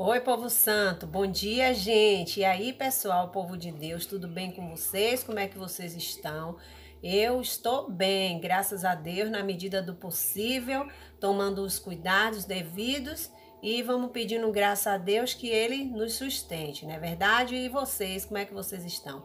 Oi, povo santo, bom dia, gente. E aí, pessoal, povo de Deus, tudo bem com vocês? Como é que vocês estão? Eu estou bem, graças a Deus, na medida do possível, tomando os cuidados devidos e vamos pedindo graças a Deus que Ele nos sustente, não é verdade? E vocês, como é que vocês estão?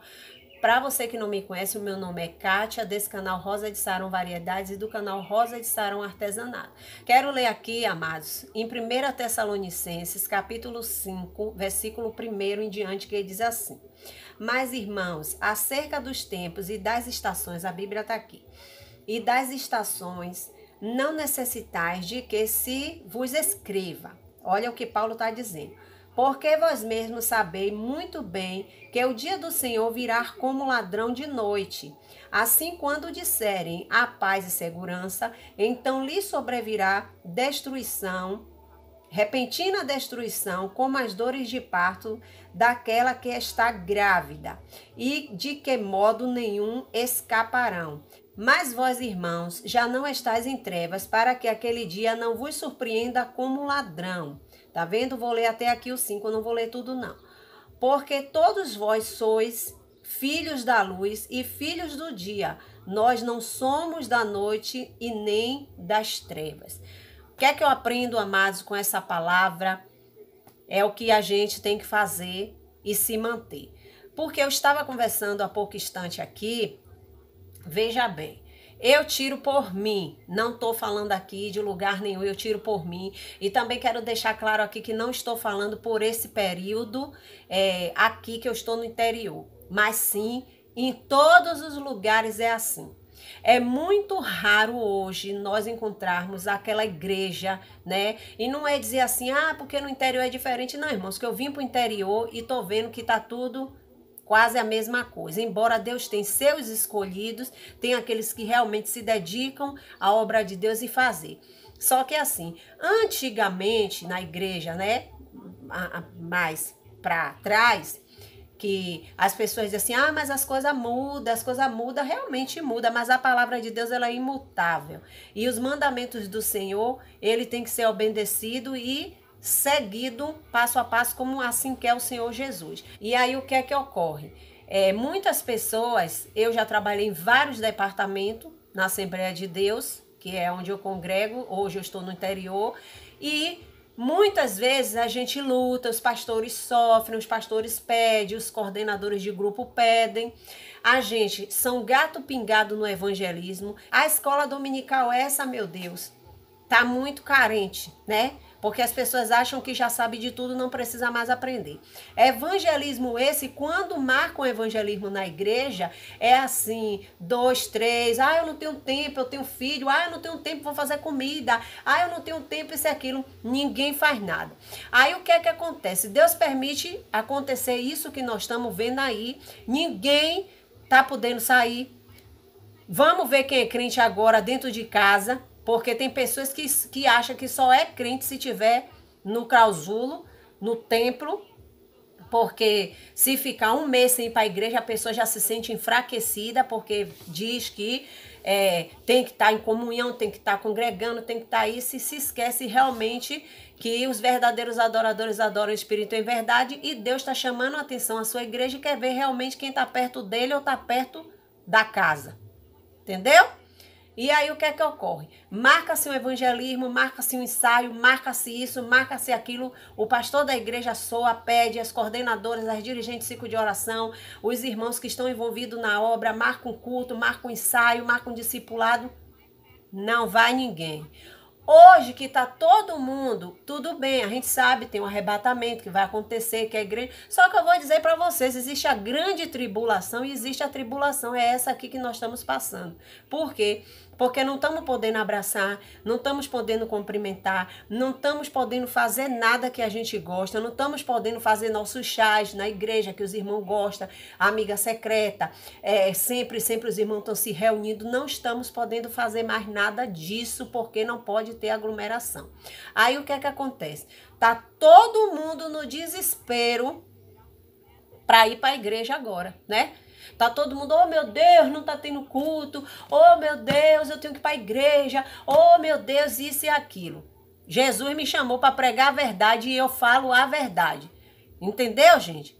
Para você que não me conhece, o meu nome é Kátia, desse canal Rosa de Saron Variedades e do canal Rosa de Saron Artesanato. Quero ler aqui, amados, em 1 Tessalonicenses, capítulo 5, versículo 1 em diante, que diz assim: Mas, irmãos, acerca dos tempos e das estações, a Bíblia está aqui, e das estações, não necessitais de que se vos escreva. Olha o que Paulo está dizendo porque vós mesmos sabeis muito bem que o dia do Senhor virá como ladrão de noite. Assim, quando disserem a paz e segurança, então lhe sobrevirá destruição, repentina destruição, como as dores de parto daquela que está grávida, e de que modo nenhum escaparão. Mas vós, irmãos, já não estáis em trevas, para que aquele dia não vos surpreenda como ladrão. Tá vendo? Vou ler até aqui o 5, não vou ler tudo não. Porque todos vós sois filhos da luz e filhos do dia. Nós não somos da noite e nem das trevas. O que é que eu aprendo, amados, com essa palavra? É o que a gente tem que fazer e se manter. Porque eu estava conversando há pouco instante aqui, veja bem, eu tiro por mim. Não estou falando aqui de lugar nenhum, eu tiro por mim. E também quero deixar claro aqui que não estou falando por esse período é, aqui que eu estou no interior. Mas sim, em todos os lugares é assim. É muito raro hoje nós encontrarmos aquela igreja, né? E não é dizer assim, ah, porque no interior é diferente. Não, irmãos, que eu vim para o interior e tô vendo que tá tudo Quase a mesma coisa. Embora Deus tenha seus escolhidos, tem aqueles que realmente se dedicam à obra de Deus e fazer. Só que assim, antigamente na igreja, né, mais para trás, que as pessoas dizem assim, ah, mas as coisas mudam, as coisas mudam, realmente muda, mas a palavra de Deus ela é imutável. E os mandamentos do Senhor, ele tem que ser obedecido e seguido passo a passo, como assim quer o Senhor Jesus. E aí o que é que ocorre? É, muitas pessoas, eu já trabalhei em vários departamentos na Assembleia de Deus, que é onde eu congrego, hoje eu estou no interior, e muitas vezes a gente luta, os pastores sofrem, os pastores pedem, os coordenadores de grupo pedem. A gente são gato pingado no evangelismo. A escola dominical essa, meu Deus, tá muito carente, né? Porque as pessoas acham que já sabe de tudo, não precisa mais aprender. Evangelismo esse, quando marcam evangelismo na igreja, é assim, dois, três, ah, eu não tenho tempo, eu tenho filho, ah, eu não tenho tempo, vou fazer comida, ah, eu não tenho tempo, isso e aquilo, ninguém faz nada. Aí o que é que acontece? Deus permite acontecer isso que nós estamos vendo aí, ninguém tá podendo sair. Vamos ver quem é crente agora dentro de casa porque tem pessoas que, que acham que só é crente se tiver no clausulo, no templo, porque se ficar um mês sem ir para a igreja, a pessoa já se sente enfraquecida, porque diz que é, tem que estar tá em comunhão, tem que estar tá congregando, tem que estar tá isso, e se esquece realmente que os verdadeiros adoradores adoram o Espírito em verdade, e Deus está chamando a atenção à sua igreja e quer ver realmente quem está perto dele ou está perto da casa. Entendeu? E aí o que é que ocorre? Marca-se um evangelismo, marca-se um ensaio, marca-se isso, marca-se aquilo. O pastor da igreja soa, pede, as coordenadoras, as dirigentes de ciclo de oração, os irmãos que estão envolvidos na obra, marca um culto, marca um ensaio, marca um discipulado. Não vai ninguém. Hoje que está todo mundo, tudo bem, a gente sabe, tem um arrebatamento que vai acontecer, que é grande. Só que eu vou dizer para vocês, existe a grande tribulação e existe a tribulação, é essa aqui que nós estamos passando. Por quê? porque não estamos podendo abraçar, não estamos podendo cumprimentar, não estamos podendo fazer nada que a gente gosta, não estamos podendo fazer nossos chás na igreja que os irmãos gostam, amiga secreta, é, sempre, sempre os irmãos estão se reunindo, não estamos podendo fazer mais nada disso porque não pode ter aglomeração. Aí o que é que acontece? Tá todo mundo no desespero para ir para a igreja agora, né? Tá todo mundo, oh meu Deus, não tá tendo culto, oh meu Deus, eu tenho que ir para a igreja, oh meu Deus, isso e aquilo. Jesus me chamou para pregar a verdade e eu falo a verdade. Entendeu, gente?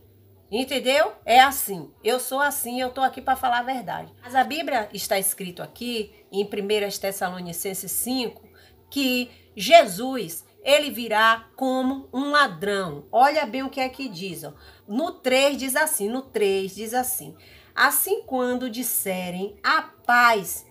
Entendeu? É assim. Eu sou assim, eu tô aqui para falar a verdade. Mas a Bíblia está escrito aqui, em 1 Tessalonicenses 5, que Jesus, ele virá como um ladrão. Olha bem o que é que diz. Ó. No 3 diz assim, no 3 diz assim. Assim quando disserem a paz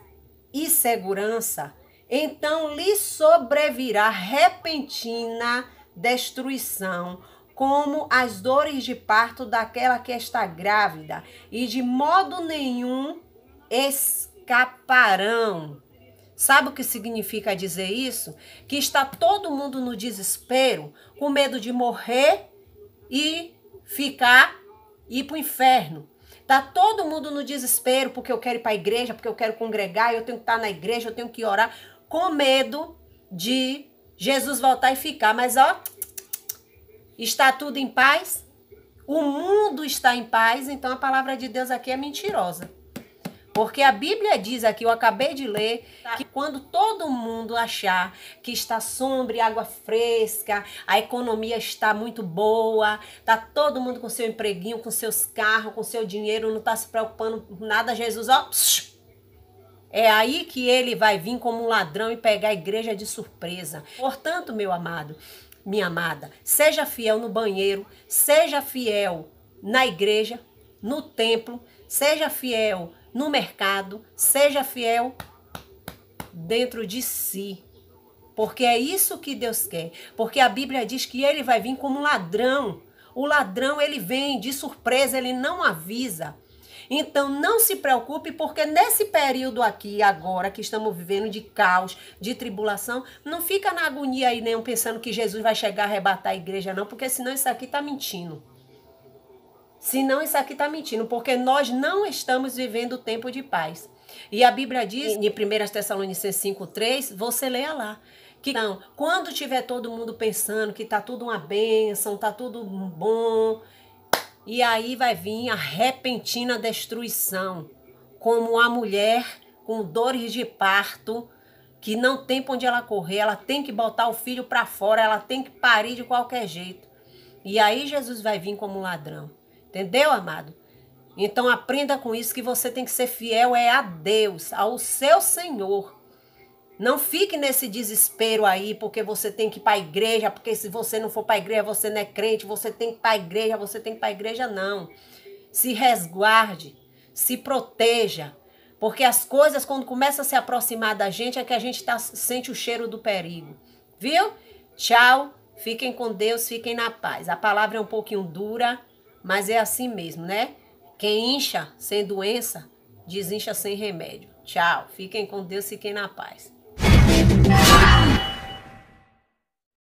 e segurança, então lhe sobrevirá repentina destruição, como as dores de parto daquela que está grávida, e de modo nenhum escaparão. Sabe o que significa dizer isso? Que está todo mundo no desespero, com medo de morrer e ficar ir para o inferno. Está todo mundo no desespero porque eu quero ir para a igreja, porque eu quero congregar, eu tenho que estar tá na igreja, eu tenho que orar, com medo de Jesus voltar e ficar. Mas ó, está tudo em paz? O mundo está em paz, então a palavra de Deus aqui é mentirosa. Porque a Bíblia diz aqui, eu acabei de ler, tá. que quando todo mundo achar que está sombra e água fresca, a economia está muito boa, tá todo mundo com seu empreguinho, com seus carros, com seu dinheiro, não está se preocupando com nada, Jesus, ó, psiu, é aí que ele vai vir como um ladrão e pegar a igreja de surpresa. Portanto, meu amado, minha amada, seja fiel no banheiro, seja fiel na igreja, no templo, seja fiel no mercado, seja fiel dentro de si. Porque é isso que Deus quer. Porque a Bíblia diz que ele vai vir como ladrão. O ladrão ele vem de surpresa, ele não avisa. Então não se preocupe, porque nesse período aqui, agora que estamos vivendo de caos, de tribulação, não fica na agonia aí nenhum pensando que Jesus vai chegar a arrebatar a igreja, não, porque senão isso aqui está mentindo. Senão isso aqui está mentindo, porque nós não estamos vivendo o tempo de paz. E a Bíblia diz, em 1 Tessalonicenses 5,3, você leia lá. Que não, quando tiver todo mundo pensando que está tudo uma bênção, está tudo bom, e aí vai vir a repentina destruição, como a mulher com dores de parto, que não tem para onde ela correr, ela tem que botar o filho para fora, ela tem que parir de qualquer jeito. E aí Jesus vai vir como um ladrão. Entendeu, amado? Então aprenda com isso que você tem que ser fiel é a Deus, ao seu Senhor. Não fique nesse desespero aí, porque você tem que ir para a igreja, porque se você não for para a igreja, você não é crente, você tem que ir para a igreja, você tem que ir para a igreja, não. Se resguarde, se proteja, porque as coisas, quando começam a se aproximar da gente, é que a gente tá, sente o cheiro do perigo. Viu? Tchau, fiquem com Deus, fiquem na paz. A palavra é um pouquinho dura, mas é assim mesmo, né? Quem incha sem doença, desincha sem remédio. Tchau. Fiquem com Deus, fiquem na paz.